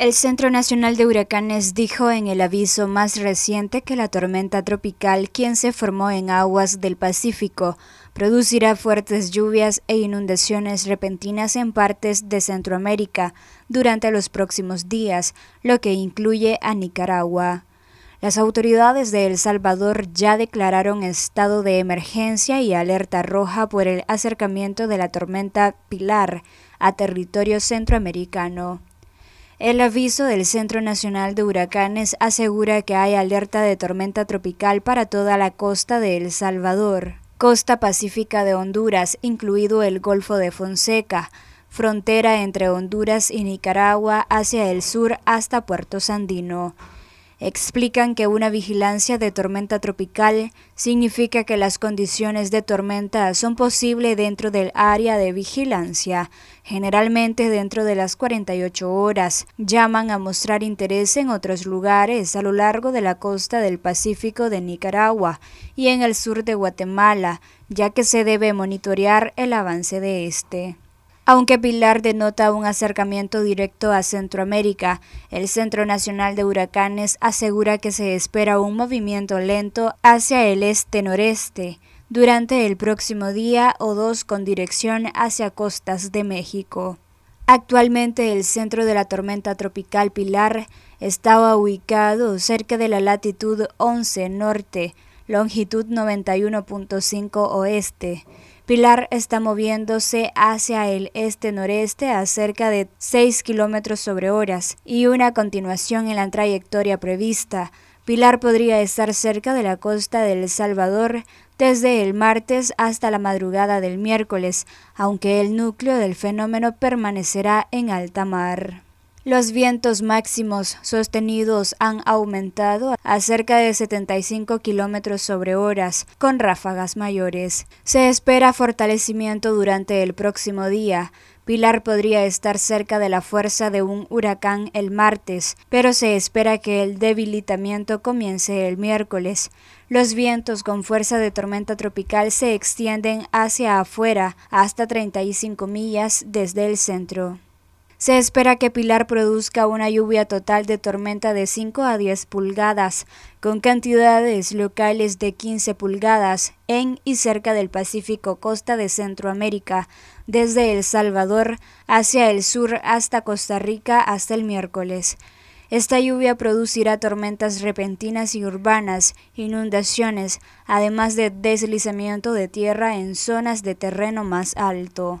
El Centro Nacional de Huracanes dijo en el aviso más reciente que la tormenta tropical, quien se formó en aguas del Pacífico, producirá fuertes lluvias e inundaciones repentinas en partes de Centroamérica durante los próximos días, lo que incluye a Nicaragua. Las autoridades de El Salvador ya declararon estado de emergencia y alerta roja por el acercamiento de la tormenta Pilar a territorio centroamericano. El aviso del Centro Nacional de Huracanes asegura que hay alerta de tormenta tropical para toda la costa de El Salvador, costa pacífica de Honduras, incluido el Golfo de Fonseca, frontera entre Honduras y Nicaragua hacia el sur hasta Puerto Sandino explican que una vigilancia de tormenta tropical significa que las condiciones de tormenta son posibles dentro del área de vigilancia, generalmente dentro de las 48 horas. Llaman a mostrar interés en otros lugares a lo largo de la costa del Pacífico de Nicaragua y en el sur de Guatemala, ya que se debe monitorear el avance de este. Aunque Pilar denota un acercamiento directo a Centroamérica, el Centro Nacional de Huracanes asegura que se espera un movimiento lento hacia el este-noreste durante el próximo día o dos con dirección hacia costas de México. Actualmente el centro de la tormenta tropical Pilar estaba ubicado cerca de la latitud 11 norte, longitud 91.5 oeste, Pilar está moviéndose hacia el este-noreste a cerca de 6 km sobre horas y una continuación en la trayectoria prevista. Pilar podría estar cerca de la costa del Salvador desde el martes hasta la madrugada del miércoles, aunque el núcleo del fenómeno permanecerá en alta mar. Los vientos máximos sostenidos han aumentado a cerca de 75 kilómetros sobre horas, con ráfagas mayores. Se espera fortalecimiento durante el próximo día. Pilar podría estar cerca de la fuerza de un huracán el martes, pero se espera que el debilitamiento comience el miércoles. Los vientos con fuerza de tormenta tropical se extienden hacia afuera, hasta 35 millas desde el centro. Se espera que Pilar produzca una lluvia total de tormenta de 5 a 10 pulgadas, con cantidades locales de 15 pulgadas en y cerca del Pacífico costa de Centroamérica, desde El Salvador hacia el sur hasta Costa Rica hasta el miércoles. Esta lluvia producirá tormentas repentinas y urbanas, inundaciones, además de deslizamiento de tierra en zonas de terreno más alto.